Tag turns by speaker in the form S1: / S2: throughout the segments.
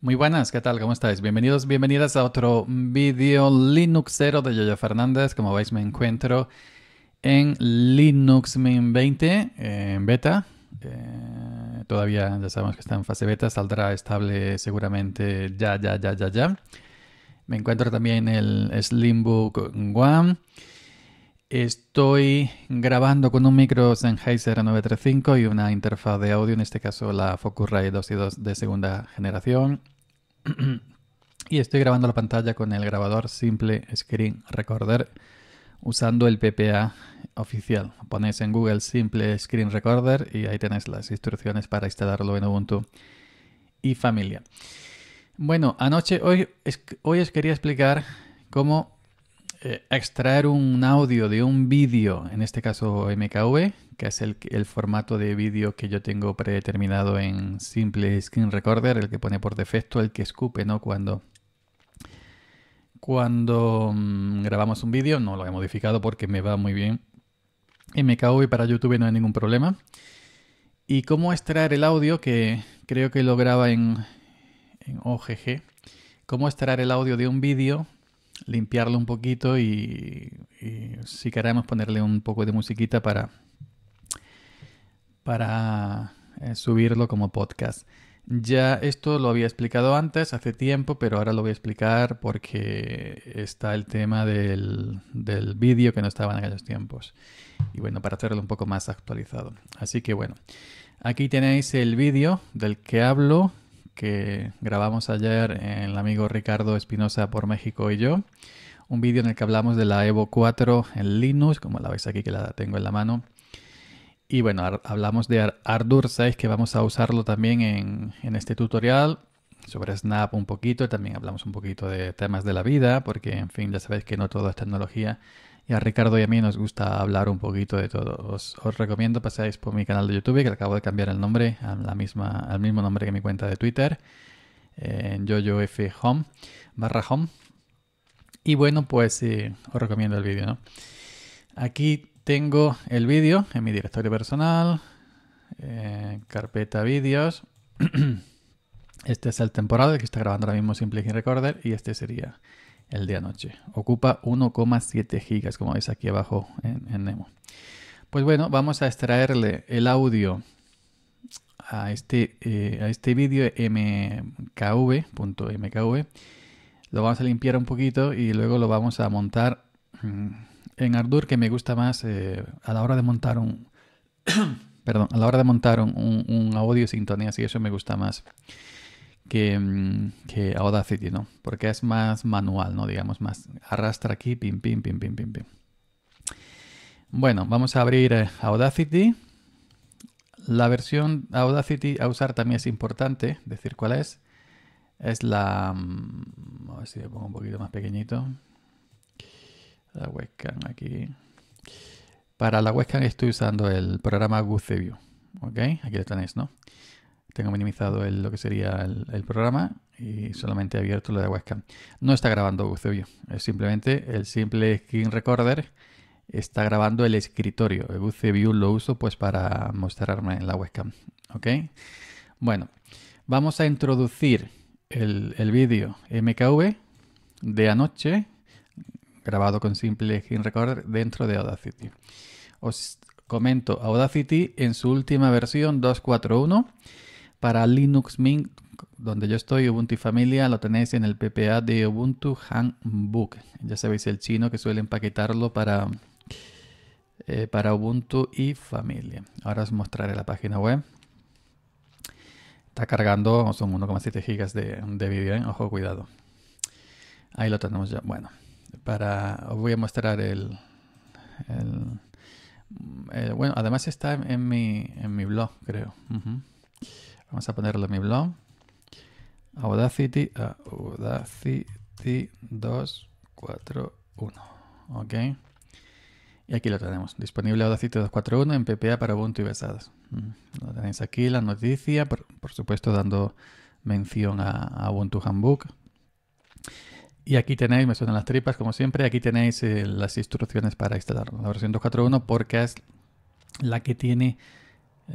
S1: Muy buenas, ¿qué tal? ¿Cómo estáis? Bienvenidos, bienvenidas a otro vídeo Linuxero de Yoyo Fernández. Como veis me encuentro en Linux Mint 20 eh, en beta. Eh, todavía ya sabemos que está en fase beta, saldrá estable seguramente ya, ya, ya, ya, ya. Me encuentro también en el Slimbook One. Estoy grabando con un micro Sennheiser 935 y una interfaz de audio, en este caso la Focusrite 2 y 2 de segunda generación. y estoy grabando la pantalla con el grabador Simple Screen Recorder usando el PPA oficial. Pones en Google Simple Screen Recorder y ahí tenéis las instrucciones para instalarlo en Ubuntu y familia. Bueno, anoche, hoy, hoy os quería explicar cómo eh, extraer un audio de un vídeo, en este caso MKV, que es el, formato de vídeo que yo tengo predeterminado en Simple Screen Recorder, el que pone por defecto, el que escupe, ¿no? Cuando, cuando mm, grabamos un vídeo, no lo he modificado porque me va muy bien. MKV para YouTube no hay ningún problema. Y cómo extraer el audio, que creo que lo graba en, en OGG, cómo extraer el audio de un vídeo limpiarlo un poquito y, si queremos ponerle un poco de musiquita para, para eh, subirlo como podcast. Ya esto lo había explicado antes, hace tiempo, pero ahora lo voy a explicar porque está el tema del, del vídeo que no estaba en aquellos tiempos. Y bueno, para hacerlo un poco más actualizado. Así que bueno, aquí tenéis el vídeo del que hablo que grabamos ayer el amigo Ricardo Espinosa por México y yo. Un vídeo en el que hablamos de la Evo 4 en Linux, como la veis aquí que la tengo en la mano. Y bueno, hablamos de Ardour 6 que vamos a usarlo también en, en este tutorial sobre Snap un poquito, también hablamos un poquito de temas de la vida, porque en fin, ya sabéis que no todo es tecnología y a Ricardo y a mí nos gusta hablar un poquito de todo. Os, recomiendo pasáis por mi canal de YouTube, que acabo de cambiar el nombre a la misma, al mismo nombre que mi cuenta de Twitter, en jojofhome barra home. Y bueno, pues os recomiendo el vídeo, ¿no? Aquí tengo el vídeo en mi directorio personal, eh, carpeta vídeos. este es el temporal que está grabando ahora mismo Simple Recorder y este sería el de anoche. Ocupa 1,7 gigas, como veis aquí abajo en, Nemo. Pues bueno, vamos a extraerle el audio a este, eh, a este vídeo mkv.mkv. .mkv. Lo vamos a limpiar un poquito y luego lo vamos a montar mm, en Ardour, que me gusta más eh, a la hora de montar un... perdón, a la hora de montar un, audio, sintonía, si eso me gusta más Mm, que, Audacity, ¿no? Porque es más manual, ¿no? Digamos, más arrastra aquí, pim, pim, pim, pim, pim, pim. Bueno, vamos a abrir eh, Audacity. La versión Audacity a usar también es importante, decir cuál es. Es la... Mm, a ver si le pongo un poquito más pequeñito. La webcam aquí. Para la webcam estoy usando el programa View. ¿Ok? Aquí lo tenéis, ¿no? Tengo minimizado el, lo que sería el, programa y solamente he abierto lo de webcam. No está grabando Eusebio, es simplemente el simple screen recorder está grabando el escritorio. Eusebio lo uso pues para mostrarme en la webcam. ¿Ok? Bueno, vamos a introducir el, el vídeo MKV de anoche grabado con simple screen recorder dentro de Audacity. Os comento, Audacity en su última versión 241 para Linux Mint, donde yo estoy, Ubuntu y familia, lo tenéis en el PPA de Ubuntu Handbook. Ya sabéis el chino que suele empaquetarlo para, eh, para Ubuntu y familia. Ahora os mostraré la página web. Está cargando, son 1,7 gigas de, video, vídeo, ¿eh? ojo, cuidado. Ahí lo tenemos ya. Bueno, para, os voy a mostrar el, bueno, además está en, mi, en mi blog, creo. Vamos a ponerlo en mi blog. Audacity, ah, Audacity 241. Ok. Y aquí lo tenemos. Disponible Audacity 241 en PPA para Ubuntu y Besadas. Mm, lo tenéis aquí, la noticia, por, supuesto dando mención a, Ubuntu Handbook. Y aquí tenéis, me suenan las tripas como siempre, aquí tenéis eh, las instrucciones para instalar La versión 241 porque es la que tiene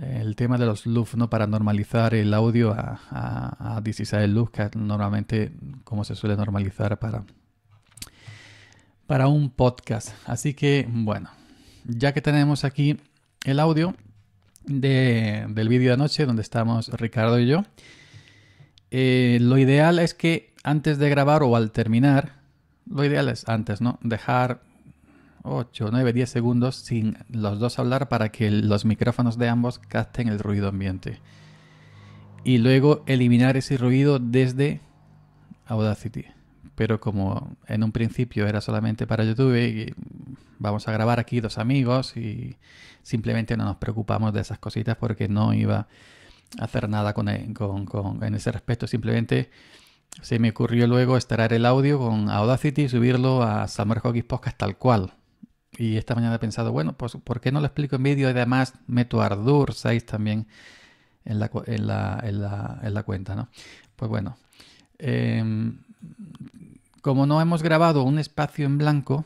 S1: el tema de los loops, ¿no? Para normalizar el audio a, a, a 16 que normalmente como se suele normalizar para, para un podcast. Así que, bueno, ya que tenemos aquí el audio del vídeo de anoche, donde estamos Ricardo y yo, eh, lo ideal es que antes de grabar o al terminar, lo ideal es antes, ¿no? Dejar 8, 9, 10 segundos sin los dos hablar para que los micrófonos de ambos capten el ruido ambiente. Y luego eliminar ese ruido desde Audacity. Pero como en un principio era solamente para YouTube y vamos a grabar aquí dos amigos y simplemente no nos preocupamos de esas cositas porque no iba a hacer nada con, e, en ese respecto. Simplemente se me ocurrió luego extraer el audio con Audacity y subirlo a Summer Hockey Podcast tal cual. Y esta mañana he pensado, bueno, pues ¿por qué no lo explico en vídeo? Y además meto Ardur 6 también en la, en la, cuenta, ¿no? Pues bueno, em, como no hemos grabado un espacio en blanco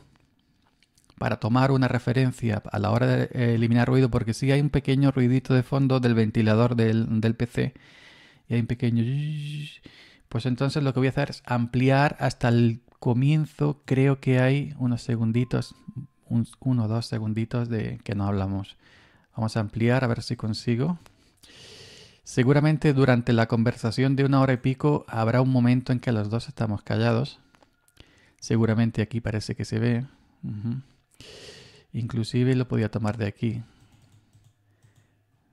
S1: para tomar una referencia a la hora de eh, eliminar ruido, porque sí hay un pequeño ruidito de fondo del ventilador del, del PC y hay un pequeño... Pues entonces lo que voy a hacer es ampliar hasta el comienzo, creo que hay unos segunditos, un, uno o dos segunditos de que no hablamos. Vamos a ampliar a ver si consigo. Seguramente durante la conversación de una hora y pico habrá un momento en que los dos estamos callados. Seguramente aquí parece que se ve. Inclusive lo podía tomar de aquí.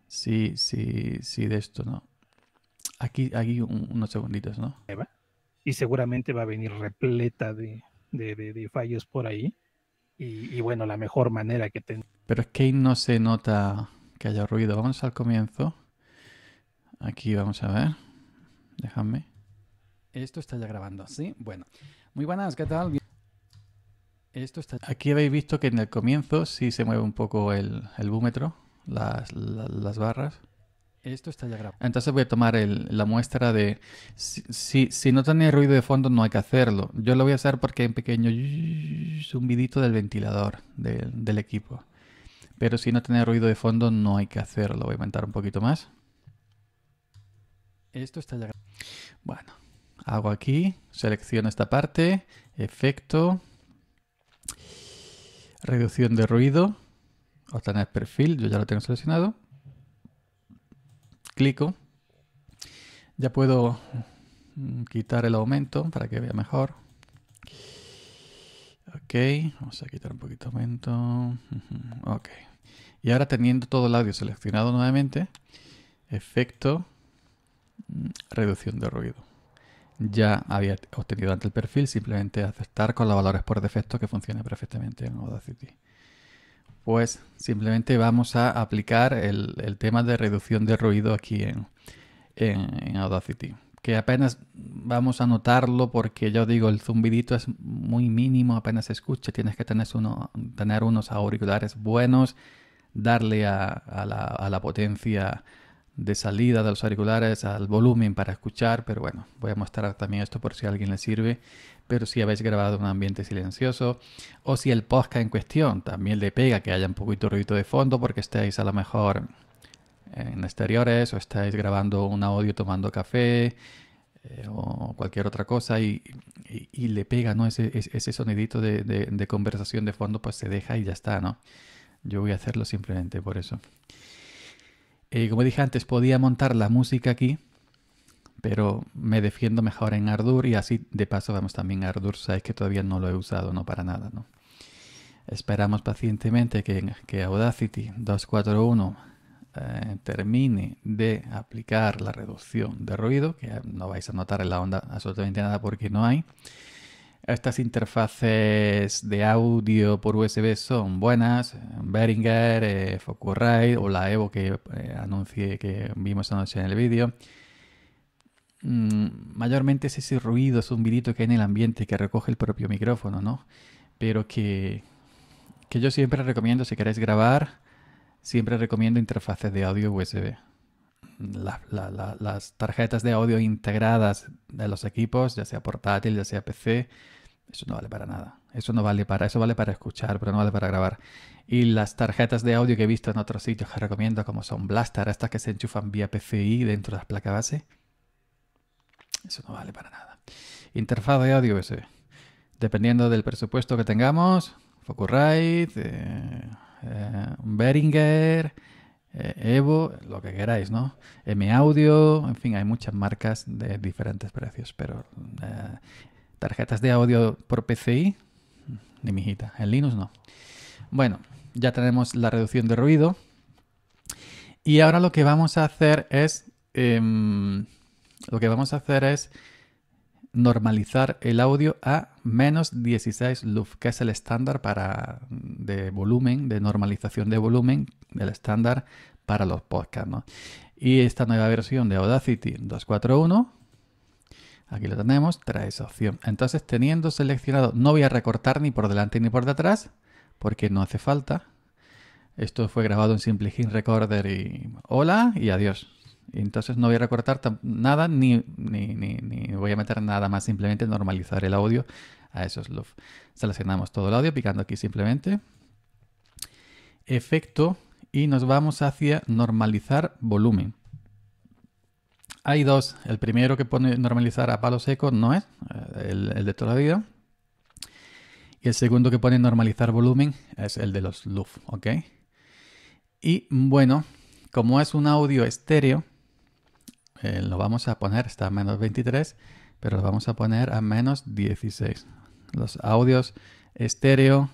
S1: Sí, sí, sí, de esto, ¿no? Aquí, aquí unos segunditos, ¿no? Y seguramente va a venir repleta de, de, de fallos por ahí. Y, bueno, la mejor manera que tengo. Pero es que no se nota que haya ruido. Vamos al comienzo. Aquí vamos a ver. Déjame. Esto está ya grabando, ¿sí? Bueno. Muy buenas, ¿qué tal? Esto está... Aquí habéis visto que en el comienzo sí se mueve un poco el, el búmetro, las barras. Esto está ya grabado. Entonces voy a tomar la muestra de... Si, no tiene ruido de fondo, no hay que hacerlo. Yo lo voy a hacer porque hay un pequeño zumbidito del ventilador del equipo. Pero si no tiene ruido de fondo, no hay que hacerlo. Voy a aumentar un poquito más. Esto está ya grabado. Bueno, hago aquí, selecciono esta parte, efecto, reducción de ruido, obtener perfil, yo ya lo tengo seleccionado clico, ya puedo mm, quitar el aumento para que vea mejor. Ok, vamos a quitar un poquito de aumento. Ok. Y ahora teniendo todo el audio seleccionado nuevamente, efecto, mm, reducción de ruido. Ya había obtenido antes el perfil, simplemente aceptar con los valores por defecto que funciona perfectamente en Audacity pues simplemente vamos a aplicar el, tema de reducción de ruido aquí en, en, Audacity. Que apenas vamos a notarlo porque yo digo, el zumbidito es muy mínimo, apenas se escucha, tienes que tener, unos auriculares buenos, darle a la potencia de salida de los auriculares al volumen para escuchar, pero bueno, voy a mostrar también esto por si a alguien le sirve, pero si habéis grabado un ambiente silencioso o si el podcast en cuestión también le pega que haya un poquito de ruido de fondo porque estáis a lo mejor en exteriores o estáis grabando un audio tomando café eh, o cualquier otra cosa y, le pega ¿no? ese, ese sonidito de, conversación de fondo, pues se deja y ya está, ¿no? Yo voy a hacerlo simplemente por eso. Eh, como dije antes, podía montar la música aquí, pero me defiendo mejor en Ardour y así de paso vamos también a Ardour. Sabes que todavía no lo he usado, no para nada, Esperamos pacientemente que, que Audacity 241 eh, termine de aplicar la reducción de ruido, que no vais a notar en la onda absolutamente nada porque no hay. Estas interfaces de audio por USB son buenas. Behringer, eh, o la Evo que eh, anuncié que vimos anoche en el vídeo. Mm, mayormente es ese ruido, es un vidito que hay en el ambiente que recoge el propio micrófono, ¿no? Pero que, yo siempre recomiendo si queréis grabar, siempre recomiendo interfaces de audio USB. las tarjetas de audio integradas de los equipos, ya sea portátil, ya sea PC, eso no vale para nada. Eso no vale para, eso vale para escuchar, pero no vale para grabar. Y las tarjetas de audio que he visto en otros sitios que recomiendo, como son Blaster, estas que se enchufan vía PCI dentro de las placas base, eso no vale para nada. Interfaz de audio ese. Dependiendo del presupuesto que tengamos, Focusrite, eh, eh Behringer, eh, Evo, lo que queráis, ¿no? M Audio, en fin, hay muchas marcas de diferentes precios, pero eh, tarjetas de audio por PCI, de mijita, hijita, en Linux no. Bueno, ya tenemos la reducción de ruido. Y ahora lo que vamos a hacer es. Em, lo que vamos a hacer es normalizar el audio a menos 16 luf, que es el estándar para de volumen, de normalización de volumen, el estándar para los podcasts. Y esta nueva versión de Audacity 241 Aquí lo tenemos, trae esa opción. Entonces, teniendo seleccionado, no voy a recortar ni por delante ni por detrás, porque no hace falta. Esto fue grabado en Simple Hit Recorder y hola y adiós. Entonces no voy a recortar nada ni, voy a meter nada más, simplemente normalizar el audio a esos loops. Seleccionamos todo el audio picando aquí simplemente. Efecto y nos vamos hacia normalizar volumen. Hay dos. El primero que pone normalizar a palo seco no es eh, el, de toda la vida. Y el segundo que pone normalizar volumen es el de los LUF, ¿ok? Y bueno, como es un audio estéreo, eh, lo vamos a poner, está a menos 23, pero lo vamos a poner a menos 16. Los audios estéreo,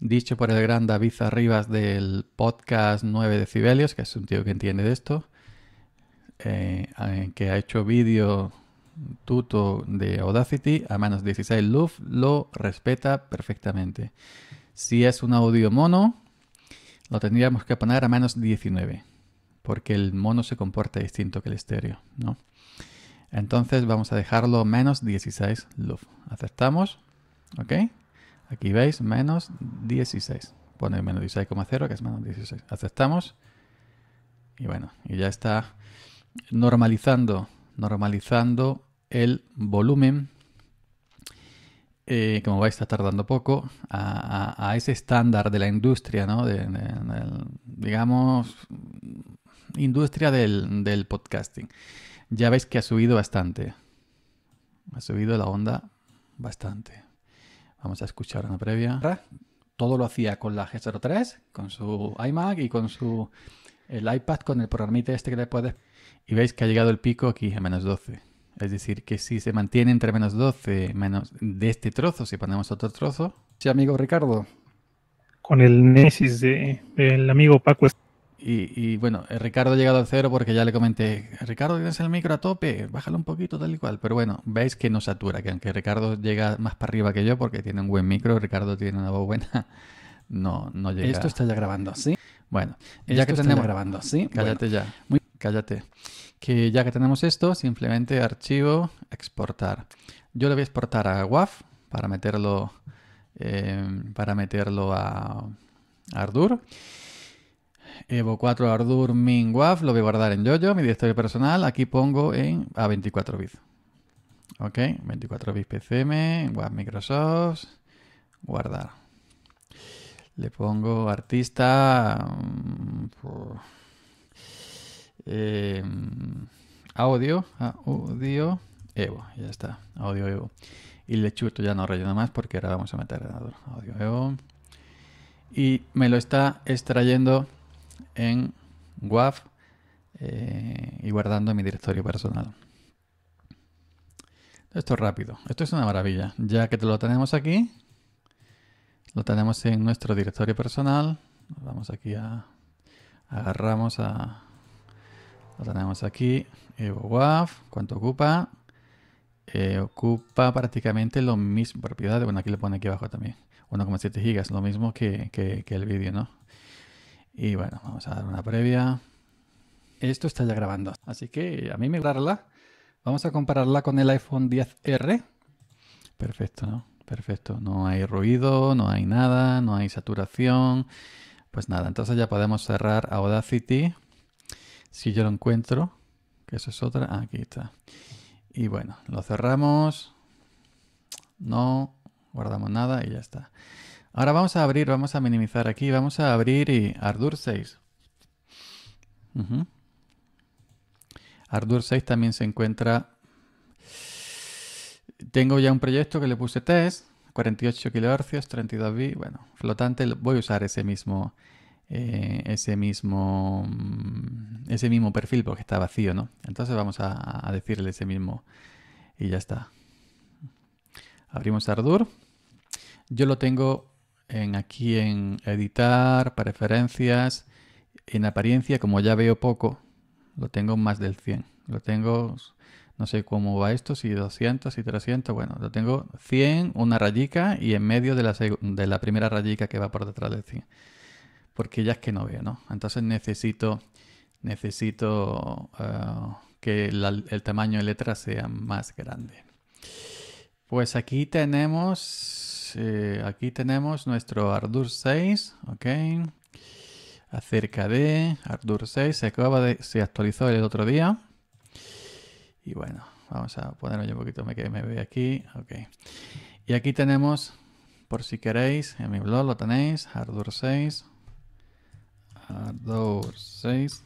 S1: dicho por el gran David Arribas del podcast 9 decibelios, que es un tío que entiende de esto, eh, eh, que ha hecho vídeo tuto de Audacity a menos 16 luz lo respeta perfectamente. Si es un audio mono, lo tendríamos que poner a menos 19, porque el mono se comporta distinto que el estéreo, ¿no? Entonces vamos a dejarlo menos 16 luz. Aceptamos, ¿ok? Aquí veis, menos 16. Pone menos 16,0, que es menos 16. Aceptamos. Y bueno, y ya está normalizando, normalizando el volumen, eh, como vais a estar tardando poco, a, ese estándar de la industria, ¿no? de, digamos, industria del, del podcasting. Ya veis que ha subido bastante. Ha subido la onda bastante. Vamos a escuchar una previa. Todo lo hacía con la G03, con su iMac y con su el iPad con el programita este que le puedes y veis que ha llegado el pico aquí a menos 12. Es decir, que si se mantiene entre menos 12 menos de este trozo, si ponemos otro trozo. Sí, amigo Ricardo. Con el Nesis de, del amigo Paco. Y, bueno, eh, Ricardo ha llegado al cero porque ya le comenté, Ricardo, tienes el micro a tope, bájalo un poquito, tal y cual. Pero bueno, veis que no satura, que aunque Ricardo llega más para arriba que yo porque tiene un buen micro, Ricardo tiene una voz buena, no, no llega. Esto está ya grabando, ¿sí? Bueno, ya Esto que tenemos grabando, ¿sí? Cállate ya cállate. Que ya que tenemos esto, simplemente archivo, exportar. Yo lo voy a exportar a WAF para meterlo, eh, para meterlo a, Evo 4 Ardour Min WAF lo voy a guardar en YoYo, mi directorio personal. Aquí pongo en a 24 bits. Ok, 24 bits PCM, WAF Microsoft, guardar. Le pongo artista. Mm, Em, audio, audio, Evo, ya está, audio Evo. Y chuto ya no rellena más porque ahora vamos a meter audio Evo. Y me lo está extrayendo en WAV eh, y guardando en mi directorio personal. Esto es rápido, esto es una maravilla. Ya que te lo tenemos aquí, lo tenemos en nuestro directorio personal. Vamos aquí a agarramos a lo tenemos aquí, EvoWAF, eh, ¿cuánto ocupa? Eh, ocupa prácticamente lo mismo, propiedades, bueno, aquí le pone aquí abajo también, 1,7 gigas, lo mismo que, el vídeo, ¿no? Y bueno, vamos a dar una previa. Esto está ya grabando, así que a mí me gusta Vamos a compararla con el iPhone 10R. Perfecto, ¿no? Perfecto. No hay ruido, no hay nada, no hay saturación. Pues nada, entonces ya podemos cerrar Audacity. Si yo lo encuentro, que eso es otra, aquí está. Y bueno, lo cerramos, no, guardamos nada y ya está. Ahora vamos a abrir, vamos a minimizar aquí, vamos a abrir y Ardour 6. Uh 6 también se encuentra... Tengo ya un proyecto que le puse test, 48 kHz, 32 b bueno, flotante, voy a usar ese mismo, eh, ese, mismo, mm, ese mismo perfil porque está vacío, ¿no? Entonces vamos a, decirle ese mismo y ya está. Abrimos Ardour. Yo lo tengo en, aquí en editar, preferencias, en apariencia, como ya veo poco, lo tengo más del 100. Lo tengo, no sé cómo va esto, si 200, si 300, bueno, lo tengo 100, una rayica y en medio de la, de la primera rayica que va por detrás del 100 porque ya es que no veo, ¿no? Entonces necesito, necesito eh, que el tamaño de letra sea más grande. Pues aquí tenemos, eh, aquí tenemos nuestro Ardour 6, ¿ok? Acerca de Ardour 6, se acaba de, se actualizó el otro día. Y bueno, vamos a ponerlo un poquito, me, que me ve aquí, ok. Y aquí tenemos, por si queréis, en mi blog lo tenéis, Ardour 6, Ardor 6.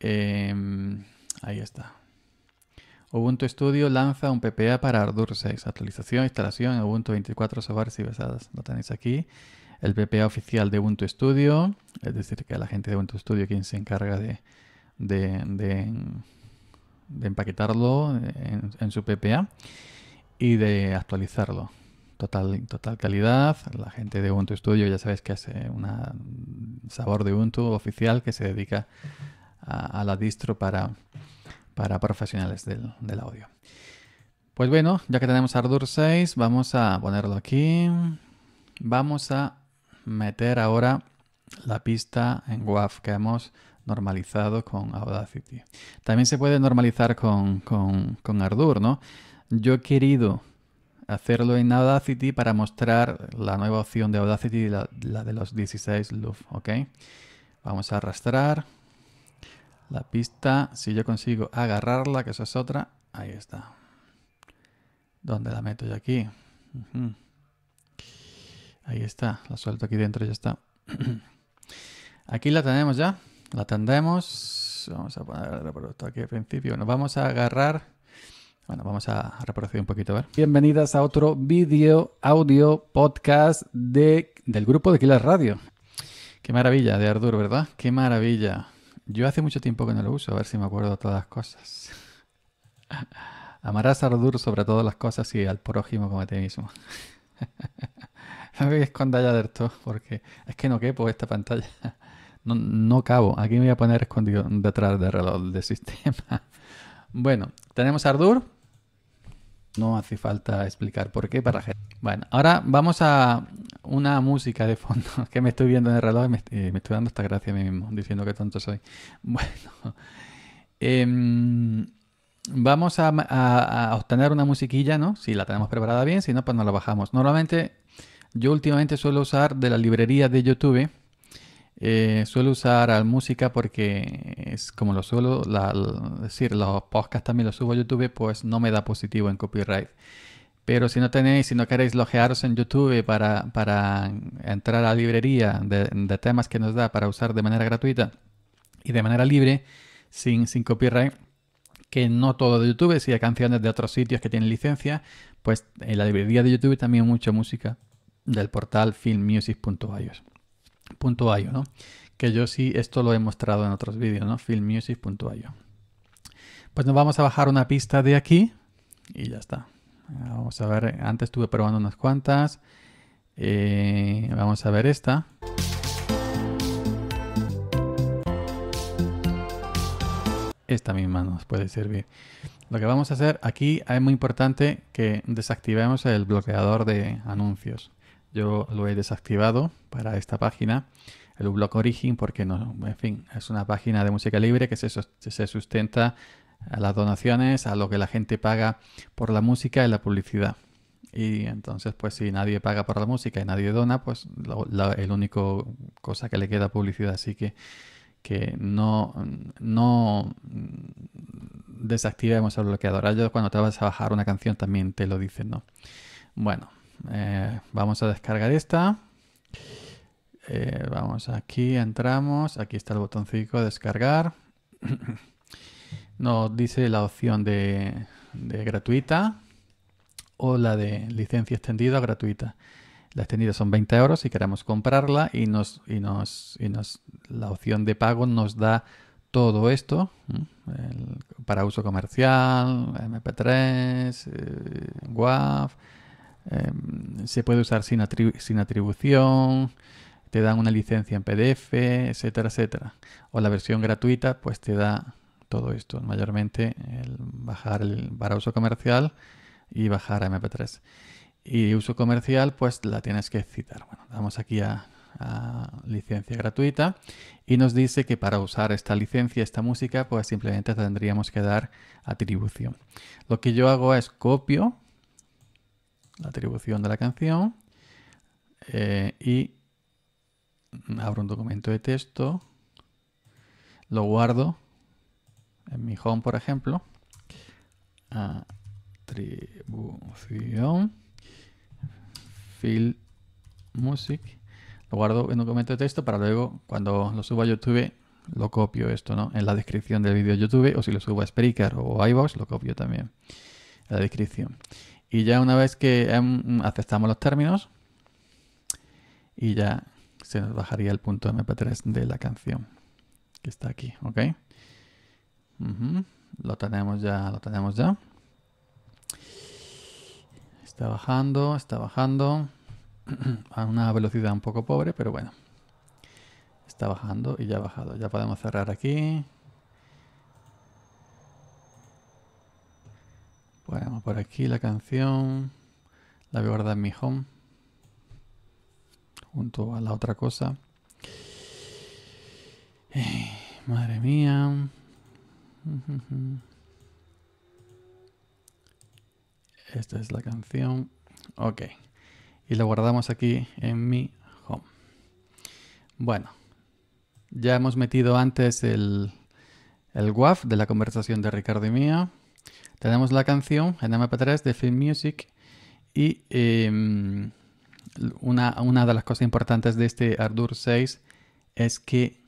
S1: Em, ahí está. Ubuntu Studio lanza un PPA para Ardour 6. Actualización, instalación en Ubuntu 24 softwares y basadas. Lo tenéis aquí. El PPA oficial de Ubuntu Studio. Es decir, que la gente de Ubuntu Studio quien se encarga de, de, empaquetarlo en su PPA y de actualizarlo total, total calidad. La gente de Ubuntu Studio ya sabéis que es un sabor de Ubuntu oficial que se dedica a, la distro para, para profesionales del, audio. Pues bueno, ya que tenemos Ardour 6, vamos a ponerlo aquí. Vamos a meter ahora la pista en WAF que hemos normalizado con Audacity. También se puede normalizar con, con, con Ardour, ¿no? Yo he querido hacerlo en Audacity para mostrar la nueva opción de Audacity, la, de los 16 loop, ¿ok? Vamos a arrastrar la pista, si yo consigo agarrarla, que eso es otra, ahí está. ¿Dónde la meto yo aquí? Ahí está, la suelto aquí dentro ya está. aquí la tenemos ya, la tendemos. Vamos a poner el producto aquí al principio. Nos vamos a agarrar bueno, vamos a reproducir un poquito, a ver. Bienvenidas a otro vídeo, audio, podcast de, del grupo de Killer Radio. Qué maravilla de Ardur, ¿verdad? Qué maravilla. Yo hace mucho tiempo que no lo uso, a ver si me acuerdo todas las cosas. Amarás a Ardur sobre todas las cosas y al prójimo como a ti mismo. no me esconda ya de esto, porque es que no quepo esta pantalla. No, no, cabo. Aquí me voy a poner escondido detrás del reloj del sistema. Bueno, tenemos a Ardur, no hace falta explicar por qué para gente. Bueno, ahora vamos a una música de fondo que me estoy viendo en el reloj y eh, me, estoy dando esta gracia a mí mismo, diciendo que tonto soy. Bueno, em, vamos a, obtener una musiquilla, ¿no? Si la tenemos preparada bien, si no, pues nos la bajamos. Normalmente, yo últimamente suelo usar de la librería de YouTube eh, suelo usar música porque es como lo suelo, la, decir, los podcasts también los subo a YouTube, pues no me da positivo en copyright. Pero si no tenéis, si no queréis logearos en YouTube para, para entrar a la librería de, temas que nos da para usar de manera gratuita y de manera libre, sin, sin copyright, que no todo de YouTube, si hay canciones de otros sitios que tienen licencia, pues en la librería de YouTube también mucha música del portal filmmusic.ios. .io ¿no? Que yo sí, esto lo he mostrado en otros vídeos, ¿no? Filmmusic.io. Pues nos vamos a bajar una pista de aquí y ya está. Vamos a ver, antes estuve probando unas cuantas. Eh, vamos a ver esta. Esta misma nos puede servir. Lo que vamos a hacer aquí es muy importante que desactivemos el bloqueador de anuncios. Yo lo he desactivado para esta página, el UBlock Origin, porque no, en fin, es una página de música libre que se, se sustenta a las donaciones, a lo que la gente paga por la música y la publicidad. Y entonces, pues si nadie paga por la música y nadie dona, pues el único cosa que le queda publicidad. Así que, que no, no desactivemos el bloqueador. Yo cuando te vas a bajar una canción también te lo dicen, ¿no? Bueno, eh, vamos a descargar esta. Eh, vamos aquí, entramos. Aquí está el botoncito descargar. Nos dice la opción de, gratuita o la de licencia extendida o gratuita. La extendida son 20 euros si queremos comprarla y, nos, y, nos, y nos, la opción de pago nos da todo esto para uso comercial, MP3, eh, WAV Em, se puede usar sin, atribución, te dan una licencia en PDF, etcétera, etcétera. O la versión gratuita, pues te da todo esto, mayormente el bajar el, para uso comercial y bajar a MP3. Y uso comercial, pues la tienes que citar. Bueno, damos aquí a, a licencia gratuita y nos dice que para usar esta licencia, esta música, pues simplemente tendríamos que dar atribución. Lo que yo hago es copio la atribución de la canción eh, y abro un documento de texto, lo guardo en mi home, por ejemplo, atribución film music, lo guardo en un documento de texto para luego cuando lo suba a YouTube lo copio esto, ¿no? En la descripción del vídeo de YouTube o si lo subo a Spreaker o iBox lo copio también en la descripción. Y ya una vez que aceptamos los términos, y ya se nos bajaría el punto mp3 de la canción que está aquí, ¿ok? Lo tenemos ya, lo tenemos ya. Está bajando, está bajando a una velocidad un poco pobre, pero bueno. Está bajando y ya ha bajado. Ya podemos cerrar aquí. Bueno, por aquí la canción la voy a guardar en mi home junto a la otra cosa. Eh, madre mía. Esta es la canción. Ok. Y la guardamos aquí en mi home. Bueno. Ya hemos metido antes el, el WAF de la conversación de Ricardo y mía tenemos la canción en MP3 de Film Music y em, una, una, de las cosas importantes de este Ardour 6 es que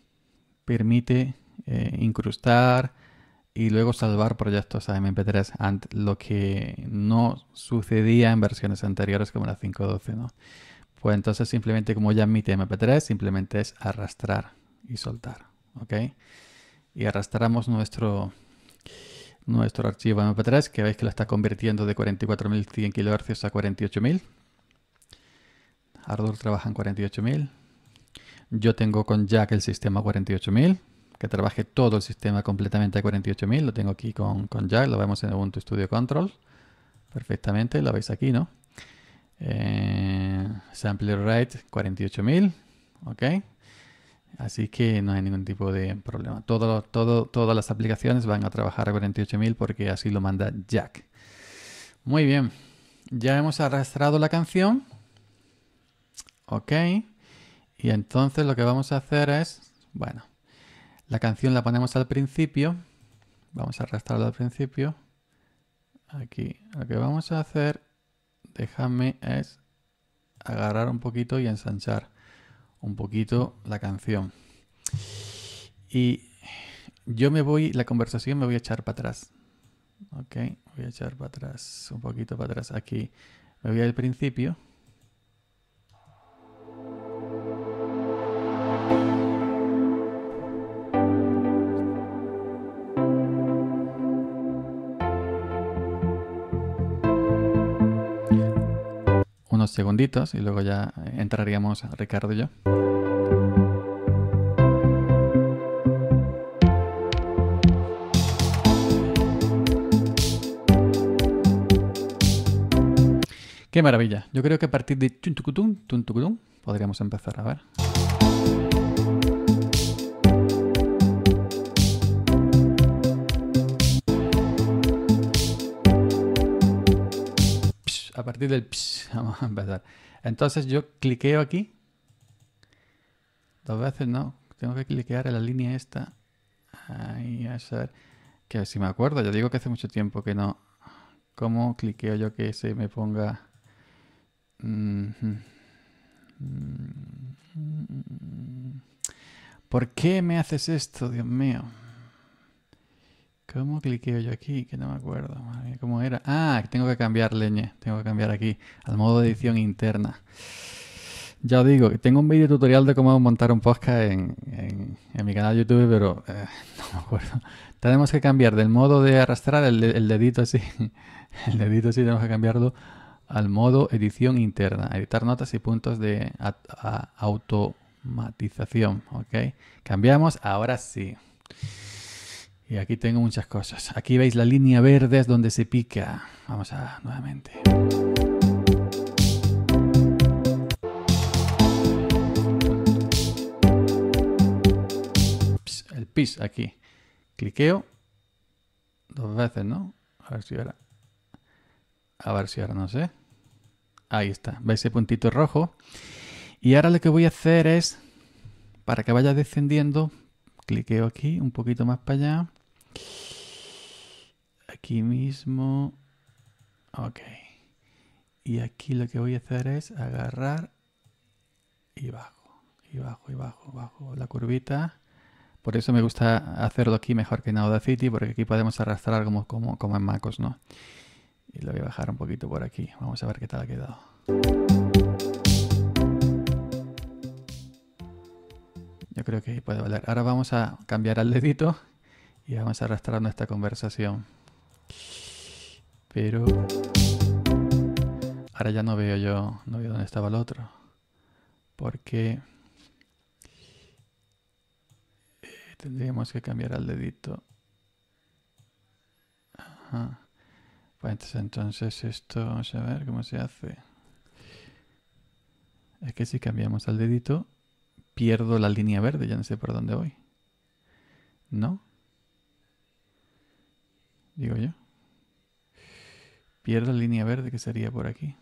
S1: permite eh, incrustar y luego salvar proyectos a MP3, lo que no sucedía en versiones anteriores como la 5.12, Pues entonces simplemente como ya admite MP3, simplemente es arrastrar y soltar, Y arrastramos nuestro, nuestro archivo MP3, que veis que lo está convirtiendo de 44.100 kHz a 48.000. Hardware trabaja en 48.000. Yo tengo con Jack el sistema 48.000, que trabaje todo el sistema completamente a 48.000. Lo tengo aquí con, Jack, lo vemos en Ubuntu Studio Control. Perfectamente, lo veis aquí, ¿no? sampler eh, sample rate 48.000, ok. Así que no hay ningún tipo de problema. todas las aplicaciones van a trabajar a 48.000 porque así lo manda Jack. Muy bien. Ya hemos arrastrado la canción. Ok. Y entonces lo que vamos a hacer es, bueno, la canción la ponemos al principio. Vamos a arrastrarla al principio. Aquí. Lo que vamos a hacer, déjame, es agarrar un poquito y ensanchar un poquito la canción. Y yo me voy, la conversación me voy a echar para atrás. Ok, voy a echar para atrás, un poquito para atrás aquí. Me voy al principio segunditos y luego ya eh, entraríamos Ricardo y yo. Qué maravilla. Yo creo que a partir de tun tuntucutum, podríamos empezar a ver. a partir del vamos a empezar. Entonces yo cliqueo aquí. Dos veces, ¿no? Tengo que cliquear en la línea esta. Ahí, a ver Que si me acuerdo, Yo digo que hace mucho tiempo que no. ¿Cómo cliqueo yo que se me ponga... ¿Por qué me haces esto, Dios mío? ¿Cómo cliqueo yo aquí? Que no me acuerdo. ¿Cómo era? Ah, tengo que cambiar leña. Tengo que cambiar aquí al modo de edición interna. Ya os digo, tengo un vídeo tutorial de cómo montar un podcast en, en, mi canal de YouTube, pero eh, no me acuerdo. Tenemos que cambiar del modo de arrastrar el, dedito así. El dedito así tenemos que cambiarlo al modo edición interna. Editar notas y puntos de automatización. ¿Ok? Cambiamos. Ahora sí. Y aquí tengo muchas cosas. Aquí veis la línea verde es donde se pica. Vamos a nuevamente. el pis aquí. Cliqueo. Dos veces, ¿no? A ver si ahora. A ver si ahora no sé. Ahí está. ¿Veis ese puntito rojo? Y ahora lo que voy a hacer es, para que vaya descendiendo, cliqueo aquí, un poquito más para allá. Aquí mismo. Ok. Y aquí lo que voy a hacer es agarrar y bajo, y bajo, y bajo, bajo la curvita. Por eso me gusta hacerlo aquí mejor que en Audacity, porque aquí podemos arrastrar como, como, como en Macos, ¿no? Y lo voy a bajar un poquito por aquí. Vamos a ver qué tal ha quedado. Yo creo que puede valer. Ahora vamos a cambiar al dedito y vamos arrastrando esta conversación. Pero ahora ya no veo yo, no veo dónde estaba el otro, porque eh, tendríamos que cambiar al dedito. Ajá. Pues entonces, entonces esto, vamos a ver cómo se hace. Es que si cambiamos al dedito, pierdo la línea verde, ya no sé por dónde voy. ¿No? digo yo. Pierdo la línea verde que sería por aquí.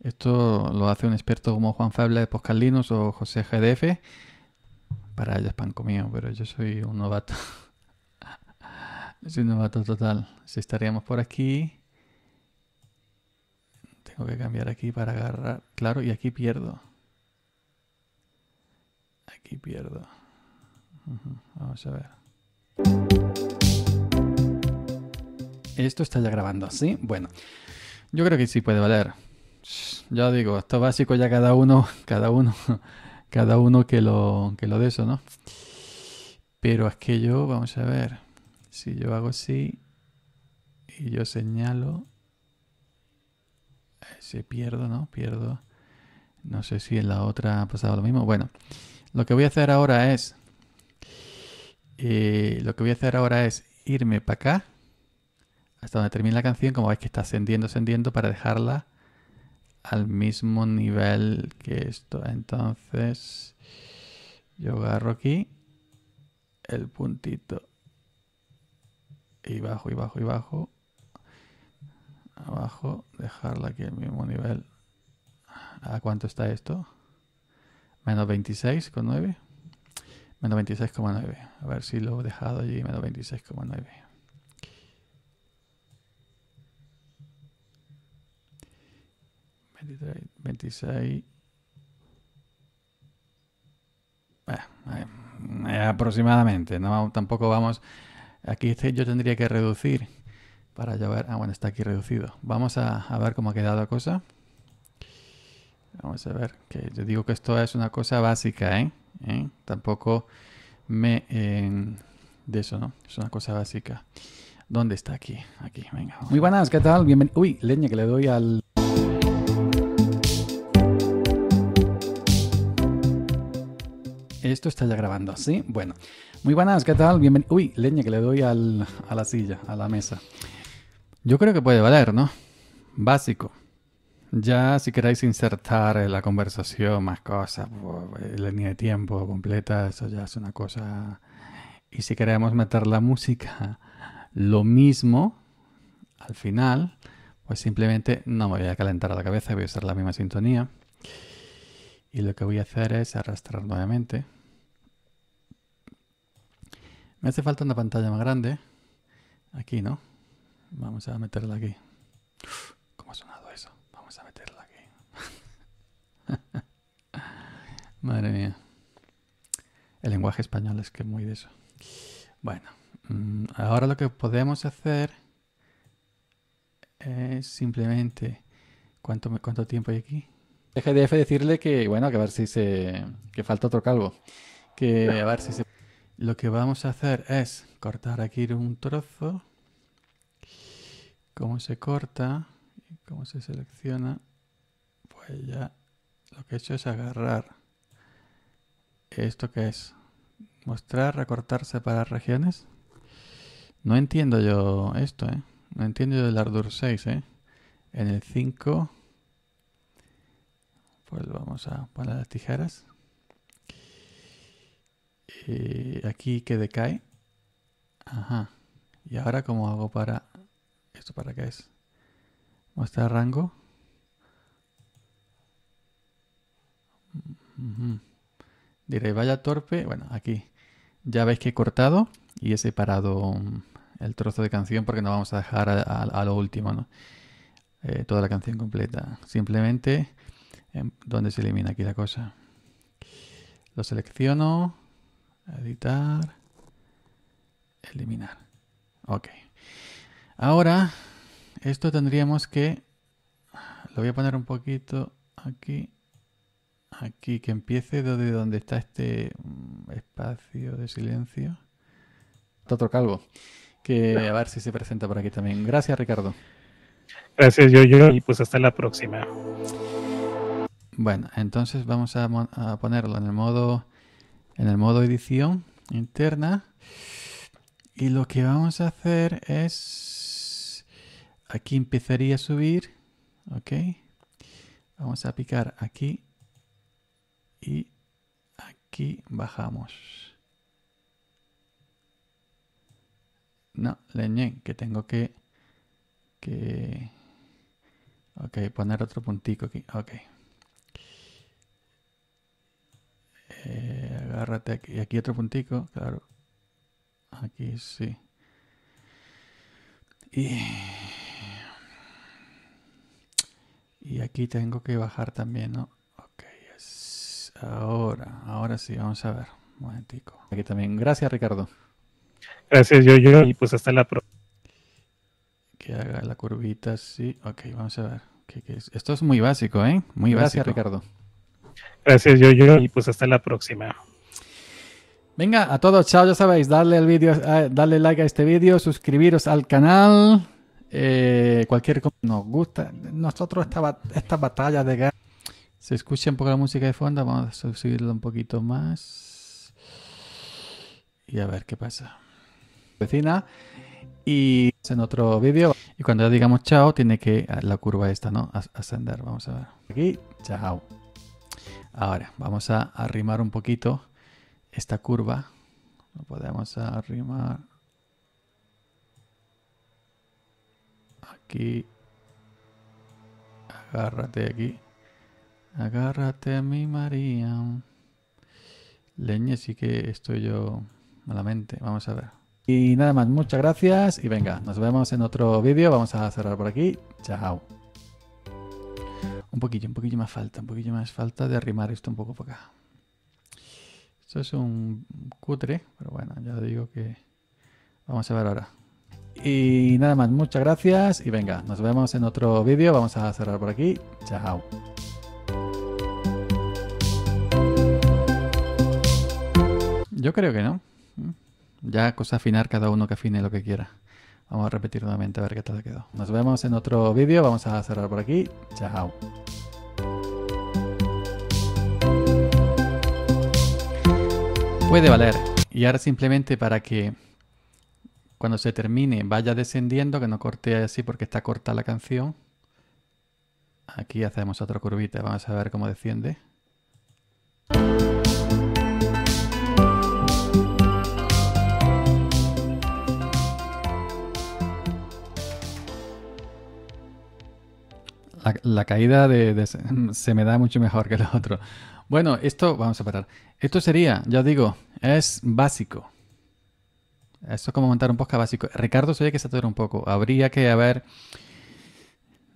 S1: Esto lo hace un experto como Juan Fabla de poscalinos o José GDF. Para ellos pan comido, pero yo soy un novato. soy un novato total. Si estaríamos por aquí. Tengo que cambiar aquí para agarrar. Claro, y aquí pierdo. Aquí pierdo. Vamos a ver. Esto está ya grabando, ¿sí? Bueno, yo creo que sí puede valer. Ya digo, esto básico ya cada uno, cada uno, cada uno que lo, que lo de eso, ¿no? Pero es que yo, vamos a ver, si yo hago así y yo señalo, eh, se pierdo, ¿no? Pierdo. No sé si en la otra ha pasado lo mismo. Bueno, lo que voy a hacer ahora es, eh, lo que voy a hacer ahora es irme para acá hasta donde termina la canción, como veis que está ascendiendo, ascendiendo para dejarla al mismo nivel que esto. Entonces, yo agarro aquí el puntito y bajo y bajo y bajo. Abajo, dejarla aquí al mismo nivel. ¿A cuánto está esto? Menos 26,9. Menos 26,9. A ver si lo he dejado allí, menos 26,9. 23, 26. Eh, aproximadamente. No, tampoco vamos. Aquí yo tendría que reducir para llevar... ver. Ah, bueno, está aquí reducido. Vamos a, ver cómo ha quedado la cosa. Vamos a ver. Que yo digo que esto es una cosa básica, ¿eh? ¿Eh? Tampoco me. Eh, de eso, ¿no? Es una cosa básica. ¿Dónde está aquí? Aquí, venga. Muy buenas, ¿qué tal? Bienvenido. Uy, leña que le doy al. Esto está ya grabando, ¿sí? Bueno. Muy buenas, ¿qué tal? Bienvenido. Uy, leña que le doy a la silla, a la mesa. Yo creo que puede valer, ¿no? Básico. Ya si queréis insertar en eh, la conversación más cosas, eh, línea de tiempo completa, eso ya es una cosa. Y si queremos meter la música, lo mismo al final, pues simplemente no me voy a calentar la cabeza, voy a usar la misma sintonía. Y lo que voy a hacer es arrastrar nuevamente. Me hace falta una pantalla más grande. Aquí, ¿no? Vamos a meterla aquí. ¿Cómo ha sonado eso? Vamos a meterla aquí. Madre mía. El lenguaje español es que muy de eso. Bueno, mm, ahora lo que podemos hacer es simplemente... ¿Cuánto, tiempo hay aquí? GDF decirle que, bueno, que a ver si se... que falta otro calvo. Que a ver si se... Lo que vamos a hacer es cortar aquí un trozo. ¿Cómo se corta? ¿Cómo se selecciona? Pues ya lo que he hecho es agarrar esto que es mostrar, recortar, separar regiones. No entiendo yo esto, ¿eh? No entiendo yo el Ardour 6, ¿eh? En el 5, pues vamos a poner las tijeras. Eh, aquí que decae. Ajá. Y ahora como hago para... ¿Esto para qué es? muestra rango. Diré, vaya torpe. Bueno, aquí. Ya veis que he cortado y he separado mm, el trozo de canción porque no vamos a dejar a, lo último, eh, toda la canción completa. Simplemente, em, donde se elimina aquí la cosa? Lo selecciono, editar, eliminar. Ok. Ahora, esto tendríamos que... Lo voy a poner un poquito aquí. Aquí, que empiece desde donde está este mm, espacio de silencio. Otro calvo. Que a ver si se presenta por aquí también. Gracias, Ricardo. Gracias, yo, yo, y pues hasta la próxima. Bueno, entonces vamos a, a ponerlo en el modo en el modo edición interna. Y lo que vamos a hacer es, aquí empezaría a subir, ¿ok? Vamos a picar aquí y aquí bajamos. No, leñé, que tengo que, que... Ok, poner otro puntico aquí. Ok. Eh, agárrate aquí. Aquí otro puntico, claro. Aquí sí. Y, y aquí tengo que bajar también, ¿no? Ok, ahora, ahora sí, vamos a ver. Un momentico. Aquí también. Gracias, Ricardo. Gracias, yo, yo. Y pues hasta la pro. Que haga la curvita, sí. Ok, vamos a ver. Esto es muy básico, ¿eh? Muy Gracias, básico. Ricardo. Gracias, yo y pues hasta la próxima. Venga, a todos, chao, ya sabéis, darle al vídeo, darle like a este vídeo, suscribiros al canal. Eh, cualquier cosa nos gusta. Nosotros estas esta batalla de guerra Se escucha un poco la música de fondo, vamos a subirlo un poquito más. Y a ver qué pasa. Vecina. Y en otro vídeo. Y cuando digamos chao, tiene que la curva esta, ¿no? Ascender. Vamos a ver. Aquí, chao. Ahora, vamos a arrimar un poquito esta curva. Lo podemos arrimar aquí. Agárrate aquí. Agárrate a mi María. Leña, sí que estoy yo malamente. Vamos a ver. Y nada más, muchas gracias y venga, nos vemos en otro vídeo. Vamos a cerrar por aquí. Chao. Un poquillo, un poquillo más falta, un poquillo más falta de arrimar esto un poco por acá. Esto es un cutre, pero bueno, ya digo que vamos a ver ahora. Y nada más, muchas gracias y venga, nos vemos en otro vídeo. Vamos a cerrar por aquí. Chao. Yo creo que no. Ya cosa afinar cada uno que afine lo que quiera. Vamos a repetir nuevamente a ver qué tal quedó. Nos vemos en otro vídeo. Vamos a cerrar por aquí. Chao. Puede valer. Y ahora simplemente para que cuando se termine vaya descendiendo, que no corte así porque está corta la canción. Aquí hacemos otra curvita. Vamos a ver cómo desciende. la, caída se me da mucho mejor que lo otro. Bueno, esto, vamos a parar. Esto sería, ya digo, es básico. Esto es como montar un podcast básico. Ricardo se oye que satura un poco. Habría que haber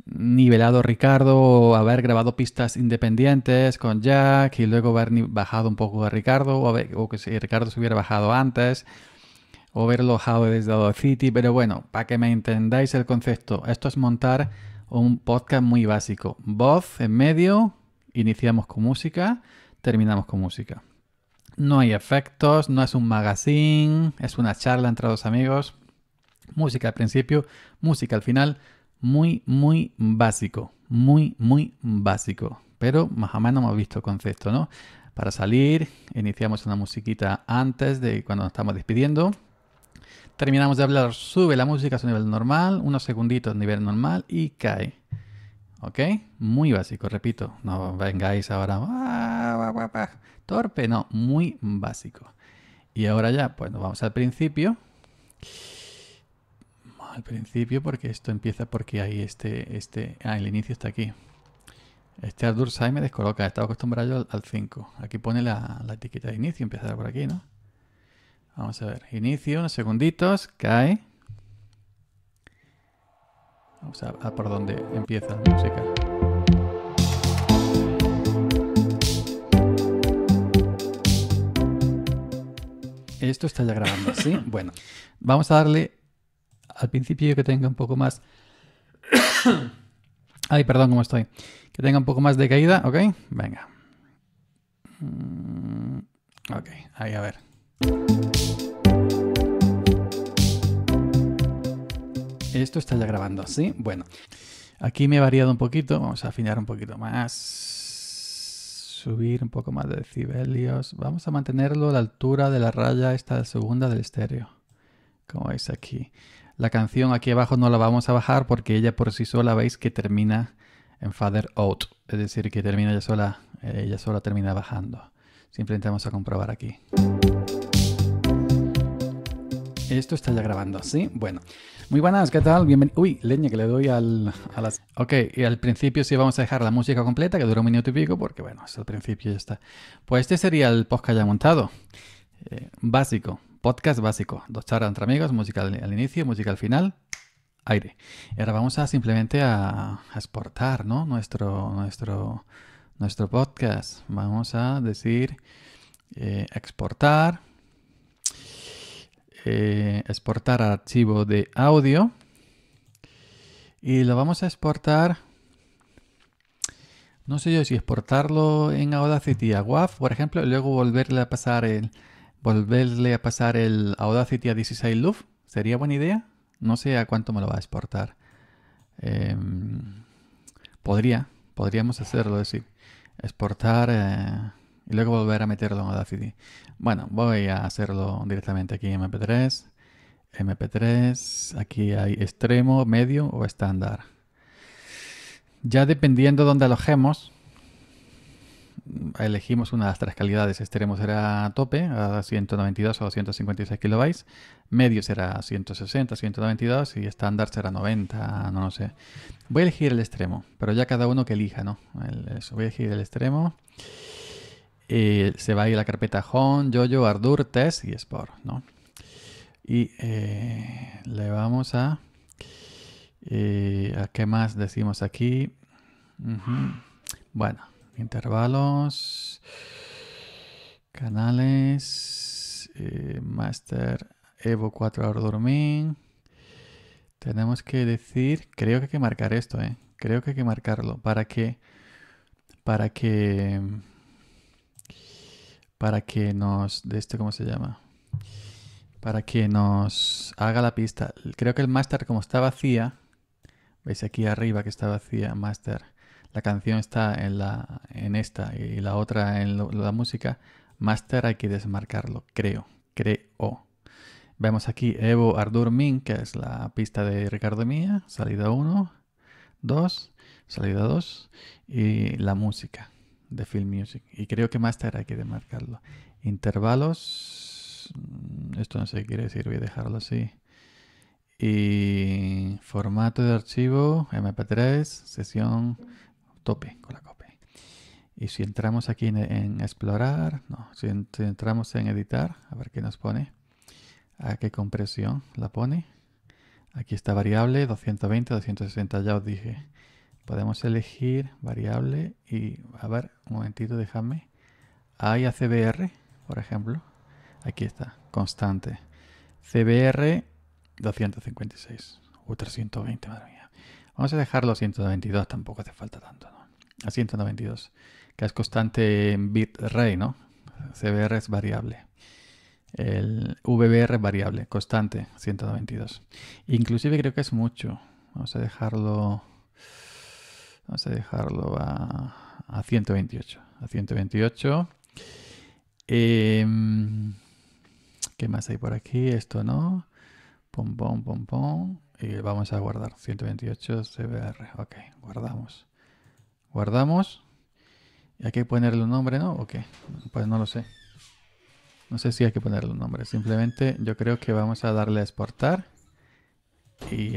S1: nivelado Ricardo, o haber grabado pistas independientes con Jack y luego haber bajado un poco a Ricardo, o, que si Ricardo se hubiera bajado antes, o haberlo bajado desde City. Pero bueno, para que me entendáis el concepto, esto es montar un podcast muy básico. Voz en medio, iniciamos con música, terminamos con música. No hay efectos, no es un magazine, es una charla entre dos amigos. Música al principio, música al final. Muy, muy básico. Muy, muy básico. Pero más o menos hemos visto el concepto, ¿no? Para salir, iniciamos una musiquita antes de cuando nos estamos despidiendo. Terminamos de hablar, sube la música a su nivel normal, unos segunditos nivel normal y cae. ¿Ok? Muy básico, repito, no vengáis ahora. Ah, Torpe, no, muy básico. Y ahora ya, pues nos vamos al principio. Al principio, porque esto empieza porque ahí este, este, ah, el inicio está aquí. Este Ardursai Sai me descoloca, estaba acostumbrado al 5. Aquí pone la, la etiqueta de inicio, empieza por aquí, ¿no? Vamos a ver, inicio, unos segunditos, cae. Vamos a, a por dónde empieza la música. Esto está ya grabando, ¿sí? Bueno, vamos a darle al principio que tenga un poco más... Ay, perdón, ¿cómo estoy? Que tenga un poco más de caída, ¿ok? Venga. Mm, ok, ahí a ver. Esto está ya grabando, ¿sí? Bueno, aquí me he variado un poquito, vamos a afinar un poquito más, subir un poco más de decibelios, vamos a mantenerlo a la altura de la raya esta segunda del estéreo, como veis aquí. La canción aquí abajo no la vamos a bajar porque ella por sí sola veis que termina en Father Out, es decir, que termina ya sola, eh, ella sola termina bajando. Simplemente vamos a comprobar aquí. Esto está ya grabando, ¿sí? Bueno. Muy buenas, ¿qué tal? Bienvenido. Uy, leña que le doy al, a las... Ok, y al principio sí vamos a dejar la música completa, que dura un minuto y pico, porque bueno, es al principio y ya está. Pues este sería el podcast ya montado. Eh, básico, podcast básico. Dos charlas entre amigos, música al, inicio, música al final, aire. Y ahora vamos a simplemente a, exportar, ¿no? Nuestro, nuestro, nuestro podcast. Vamos a decir eh, exportar eh, exportar archivo de audio y lo vamos a exportar no sé yo si exportarlo en Audacity a WAV por ejemplo y luego volverle a pasar el volverle a pasar el Audacity a 16 loop sería buena idea no sé a cuánto me lo va a exportar em, podría podríamos hacerlo es decir exportar eh, y luego volver a meterlo en CD. Bueno, voy a hacerlo directamente aquí en MP3. MP3, aquí hay extremo, medio o estándar. Ya dependiendo dónde alojemos, elegimos una de las tres calidades. Extremo será a tope, a 192 o 256 kilobytes. Medio será 160, 192 y estándar será 90, no lo sé. Voy a elegir el extremo, pero ya cada uno que elija, ¿no? voy a elegir el extremo se va a ir la carpeta Home, Jojo, ardur, Test y Sport, ¿no? Y eh, le vamos a... Eh, ¿A qué más decimos aquí? Bueno, intervalos, canales, eh, Master Evo 4 Hour Dormir. Tenemos que decir, creo que hay que marcar esto, ¿eh? Creo que hay que marcarlo para que... Para que para que nos, de este, ¿cómo se llama? Para que nos haga la pista. Creo que el master, como está vacía, veis aquí arriba que está vacía, master, la canción está en, la, en esta y la otra en la música, master hay que desmarcarlo, creo, creo. Vemos aquí Evo Ardur Min, que es la pista de Ricardo Mía, salida 1, 2, salida 2 y la música de Film Music. Y creo que Master hay que marcarlo. Intervalos, mm, esto no sé qué quiere decir, voy a dejarlo así. Y formato de archivo, MP3, sesión, tope con la copia. Y si entramos aquí en, explorar, no, si, entramos en editar, a ver qué nos pone, a qué compresión la pone. Aquí está variable, 220, 260, ya os dije podemos elegir variable y a ver un momentito déjame a y a cbr por ejemplo aquí está constante cbr 256 o 320 madre mía vamos a dejarlo a 192 tampoco hace falta tanto ¿no? a 192 que es constante en bit no cbr es variable el VBR variable, constante, 192. Inclusive creo que es mucho. Vamos a dejarlo Vamos a dejarlo a, 128. A 128. Em, ¿Qué más hay por aquí? Esto no. Pom, pom, pom, pom. Y vamos a guardar. 128 CBR. Ok, guardamos. Guardamos. ¿Y hay que ponerle un nombre, no? ¿O qué? Pues no lo sé. No sé si hay que ponerle un nombre. Simplemente yo creo que vamos a darle a exportar. Y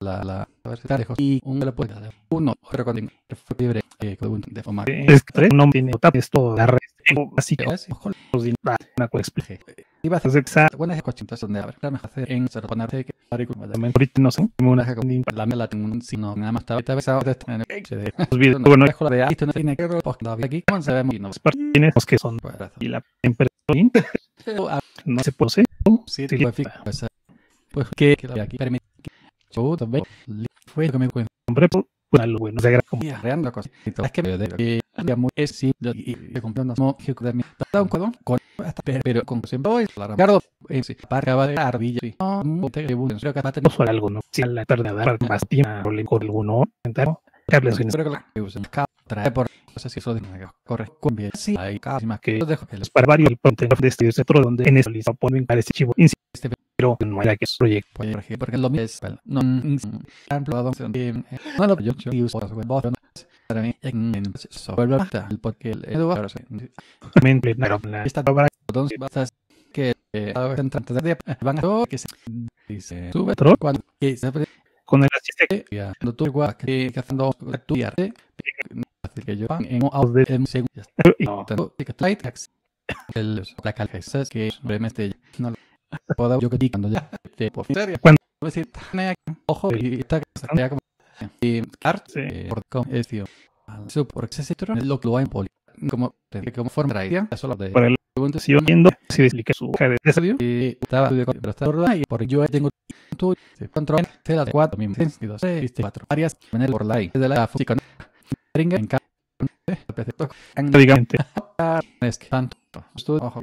S1: la, la la lejos. y un la uno otro libre que de la es no tiene la red así que la los una donde la la hacer se no sé una la tengo sino nada más estaba videos la la aquí como que son pues, y la ah, no se posee pues que aquí permite yo también fue que me compré por algo bueno se como arreando cosas es que de que es sí y compré unos mógicos de mi tata un codón con hasta pero con siempre voy a la Ricardo en sí acaba de ardilla y no te busquen creo que va a tener algo alguno. si al tarde dar más tiempo le con alguno entero cables en creo que usen trae por no sé si eso de nuevo. corre con bien sí hay casi más que dejo el para varios el contenido de este otro donde en eso listo ponen para este chivo insiste pero no hay que proyecto porque lo es no no lo eh, yo y pues, para mí en pues, ah, porque eduardo esta palabra entonces que eh, eh, van a que dice sube cuando que con el cuando que haciendo tu arte que yo en segundo y tanto que trae el la es que realmente no Puedo yo cuando ya. Este, por serio. Cuando me siento ojo y está como. Y art eh, por com es tío. Eso porque ese citro es lo que lo hay en poli. Como, como forma eso solo de. Por el segundo, sigo viendo si expliqué su jefe de estudio. Y estaba de la y por yo tengo tu control de las Y dos, seis, cuatro varias en el online de la física. Ringa en cada. gigante. Es que tanto. Estudio. Ojo.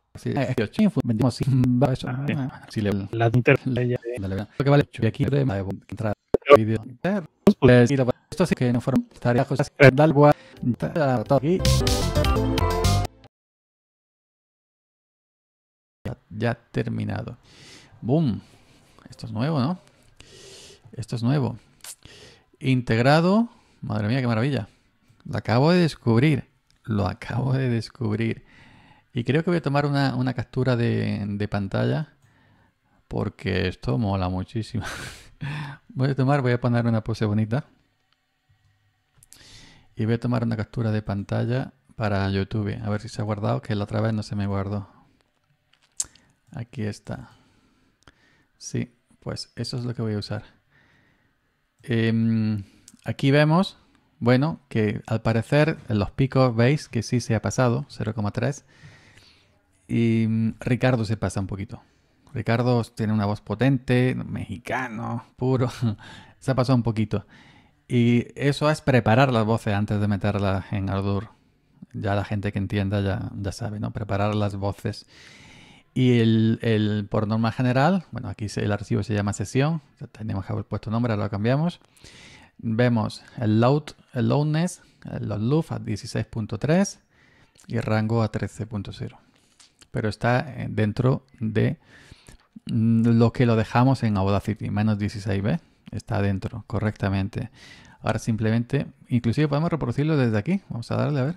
S1: Sí, sí, Vendimos sin le Si le la inter ya eh. Lo que vale, y aquí de entrar video. Pues, pues, pues mira, pues, esto sí que no fueron tareas cosas dal gua todo aquí. Ya terminado. Boom. Esto es nuevo, ¿no? Esto es nuevo. Integrado. Madre mía, qué maravilla. Lo acabo de descubrir. Lo acabo de descubrir. Y creo que voy a tomar una, una captura de, pantalla porque esto mola muchísimo. voy a tomar, voy a poner una pose bonita. Y voy a tomar una captura de pantalla para YouTube. A ver si se ha guardado, que la otra vez no se me guardó. Aquí está. Sí, pues eso es lo que voy a usar. Em, aquí vemos, bueno, que al parecer en los picos veis que sí se ha pasado, 0,3 y mm, Ricardo se pasa un poquito. Ricardo tiene una voz potente, mexicano, puro. se ha pasado un poquito. Y eso es preparar las voces antes de meterlas en Ardour. Ya la gente que entienda ya, sabe, ¿no? Preparar las voces. Y el, por norma general, bueno, aquí el archivo se llama sesión, ya tenemos que haber puesto nombre, ahora lo cambiamos. Vemos el loud, el loudness, los loop a 16.3 y el rango a 13.0 pero está eh, dentro de mm, lo que lo dejamos en Audacity, menos 16b, está dentro correctamente. Ahora simplemente, inclusive podemos reproducirlo desde aquí, vamos a darle a ver.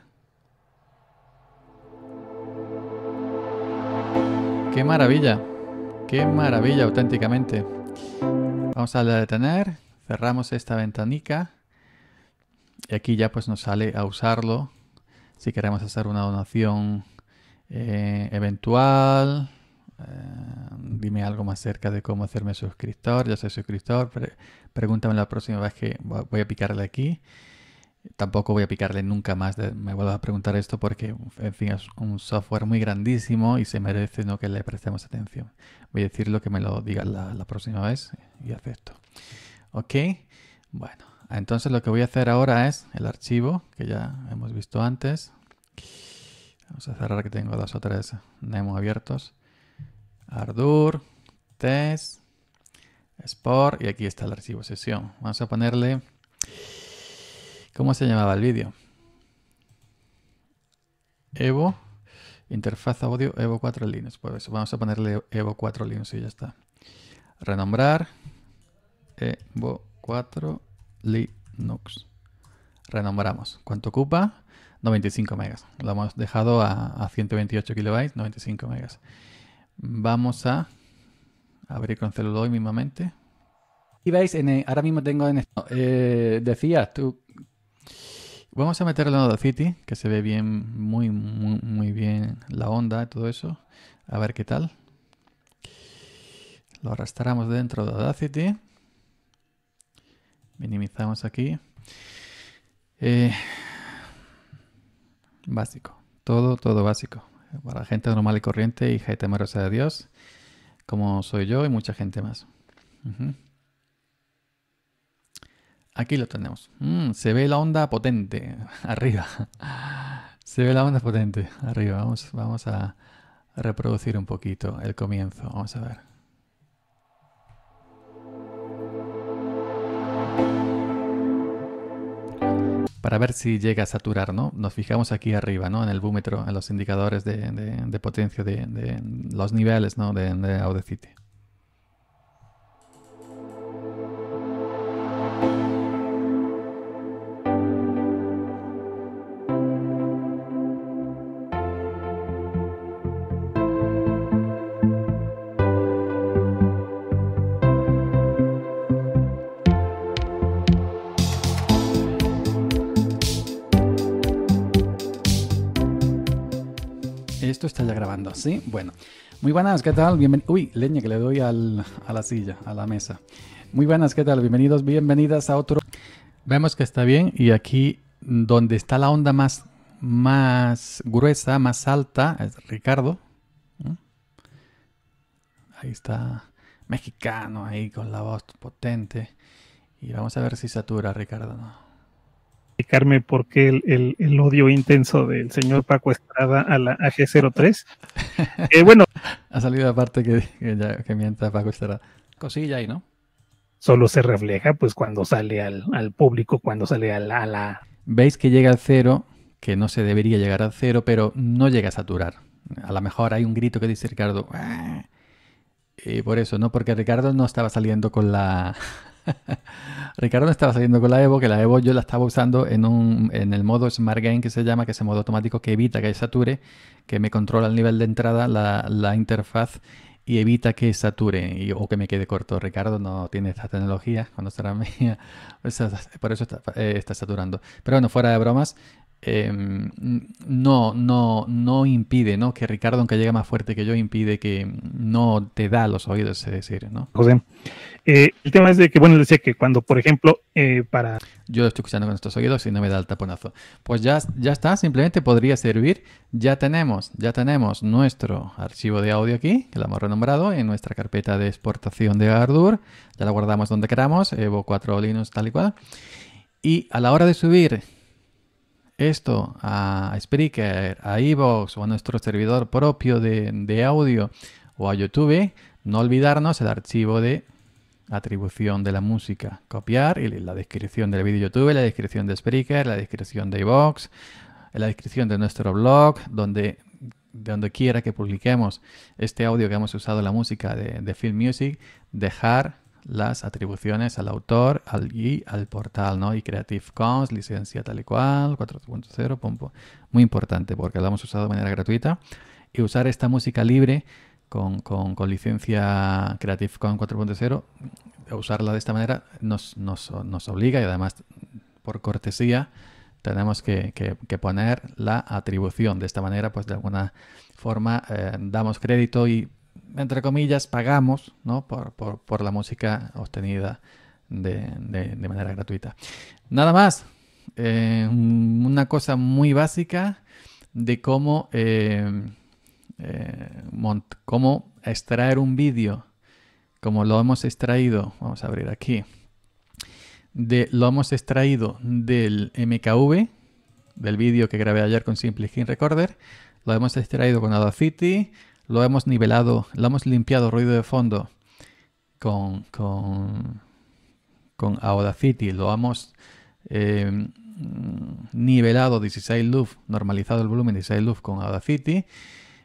S1: ¡Qué maravilla! ¡Qué maravilla auténticamente! Vamos a darle a detener, cerramos esta ventanica y aquí ya pues nos sale a usarlo si queremos hacer una donación eh, eventual. Eh, dime algo más acerca de cómo hacerme suscriptor. Ya soy suscriptor. pregúntame la próxima vez que voy a picarle aquí. Tampoco voy a picarle nunca más. me vuelvo a preguntar esto porque, en fin, es un software muy grandísimo y se merece que le prestemos atención. Voy a decir lo que me lo diga la, la próxima vez y acepto. Ok. Bueno, entonces lo que voy a hacer ahora es el archivo que ya hemos visto antes. Vamos a cerrar que tengo dos o tres Nemo abiertos. Ardur, Test, Sport y aquí está el archivo sesión. Vamos a ponerle... ¿Cómo se llamaba el vídeo? Evo, interfaz audio Evo 4 Linux. Pues vamos a ponerle Evo 4 Linux y ya está. Renombrar Evo 4 Linux. Renombramos. ¿Cuánto ocupa? 95 megas. Lo hemos dejado a, 128 kilobytes, 95 megas. Vamos a abrir con celular mismamente. Y veis, en eh, ahora mismo tengo en esto. Eh, decías tú. Vamos a meterlo en Audacity, que se ve bien, muy, muy, bien la onda y todo eso. A ver qué tal. Lo arrastramos dentro de Audacity. Minimizamos aquí. Eh, Básico. Todo, todo básico. Para gente normal y corriente, hija y temerosa de Dios, como soy yo y mucha gente más. Aquí lo tenemos. Mm, se ve la onda potente arriba. Se ve la onda potente arriba. Vamos, vamos a reproducir un poquito el comienzo. Vamos a ver. para ver si llega a saturar, ¿no? Nos fijamos aquí arriba, ¿no? En el búmetro, en los indicadores de, potencia de, de, los niveles, ¿no? De, Audacity. está ya grabando, ¿sí? Bueno. Muy buenas, ¿qué tal? Bienvenido. Uy, leña que le doy al, a la silla, a la mesa. Muy buenas, ¿qué tal? Bienvenidos, bienvenidas a otro. Vemos que está bien y aquí donde está la onda más, más gruesa, más alta, es Ricardo. Ahí está, mexicano, ahí con la voz potente. Y vamos a ver si satura, Ricardo. ¿no? explicarme por qué el, odio intenso del señor Paco Estrada a la AG03. Eh, bueno. ha salido aparte que, que, mienta Paco Estrada. Cosilla ahí, ¿no? Solo se refleja pues cuando sale al, público, cuando sale a la, Veis que llega al cero, que no se debería llegar al cero, pero no llega a saturar. A lo mejor hay un grito que dice Ricardo... Ah". Y por eso, ¿no? Porque Ricardo no estaba saliendo con la... Ricardo estaba saliendo con la Evo, que la Evo yo la estaba usando en, un, en el modo Smart Game que se llama, que es el modo automático que evita que sature, que me controla el nivel de entrada, la, interfaz y evita que sature o que me quede corto. Ricardo no tiene esta tecnología, cuando será mía, por eso está, eh, está saturando. Pero bueno, fuera de bromas, Em, no, no, no impide, ¿no? Que Ricardo, aunque llegue más fuerte que yo, impide que no te da los oídos, es decir, ¿no? José, eh, el tema es de que, bueno, decía que cuando, por ejemplo, eh, para... Yo lo estoy escuchando con estos oídos y no me da el taponazo. Pues ya, ya está, simplemente podría servir. Ya tenemos, ya tenemos nuestro archivo de audio aquí, que lo hemos renombrado, en nuestra carpeta de exportación de Ardour. Ya la guardamos donde queramos, Evo 4 Linux tal y cual. Y a la hora de subir esto a Spreaker, a Evox o a nuestro servidor propio de, audio o a YouTube, no olvidarnos el archivo de atribución de la música. Copiar y la descripción del vídeo YouTube, la descripción de Spreaker, la descripción de Evox, la descripción de nuestro blog, donde, donde quiera que publiquemos este audio que hemos usado la música de, de Film Music, dejar las atribuciones al autor al, y al portal, ¿no? Y Creative Commons, licencia tal y cual, 4.0, Muy importante porque la hemos usado de manera gratuita. Y usar esta música libre con, licencia Creative Commons 4.0, usarla de esta manera nos, nos, nos, obliga y además por cortesía tenemos que, poner la atribución. De esta manera, pues de alguna forma eh, damos crédito y entre comillas, pagamos por, la música obtenida de, manera gratuita. Nada más, eh, una cosa muy básica de cómo, eh, eh, cómo extraer un vídeo, como lo hemos extraído, vamos a abrir aquí, de, lo hemos extraído del MKV, del vídeo que grabé ayer con Simple Skin Recorder, lo hemos extraído con Audacity, lo hemos nivelado, lo hemos limpiado ruido de fondo con, con, Audacity, lo hemos eh, nivelado 16 LUF, normalizado el volumen 16 LUF con Audacity.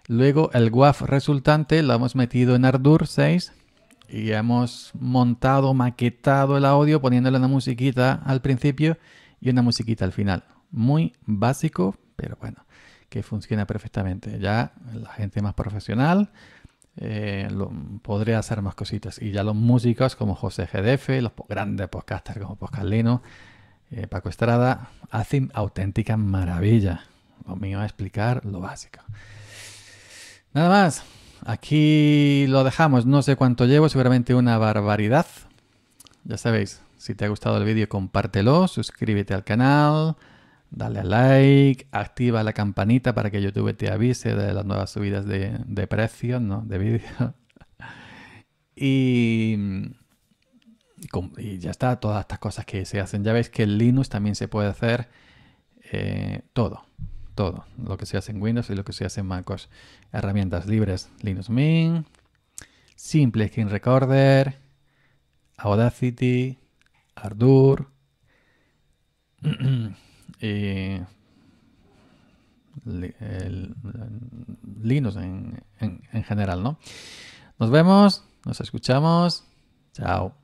S1: Luego el WAF resultante lo hemos metido en Ardour 6 y hemos montado, maquetado el audio poniéndole una musiquita al principio y una musiquita al final. Muy básico, pero bueno que funciona perfectamente. Ya la gente más profesional eh, lo, podría hacer más cositas. Y ya los músicos como José GDF, los grandes podcasters como Poscalino, eh, Paco Estrada, hacen auténtica maravilla. Lo mío a explicar lo básico. Nada más. Aquí lo dejamos. No sé cuánto llevo, seguramente una barbaridad. Ya sabéis, si te ha gustado el vídeo, compártelo, suscríbete al canal Dale a like, activa la campanita para que YouTube te avise de las nuevas subidas de, precios, ¿no? De vídeos. Mm, y, ya está, todas estas cosas que se hacen. Ya veis que en Linux también se puede hacer eh, todo, todo. Lo que se hace en Windows y lo que se hace en MacOS. Herramientas libres, Linux Mint, Simple skin Recorder, Audacity, Ardour. eh, Linux en, en general, ¿no? Nos vemos, nos escuchamos, chao.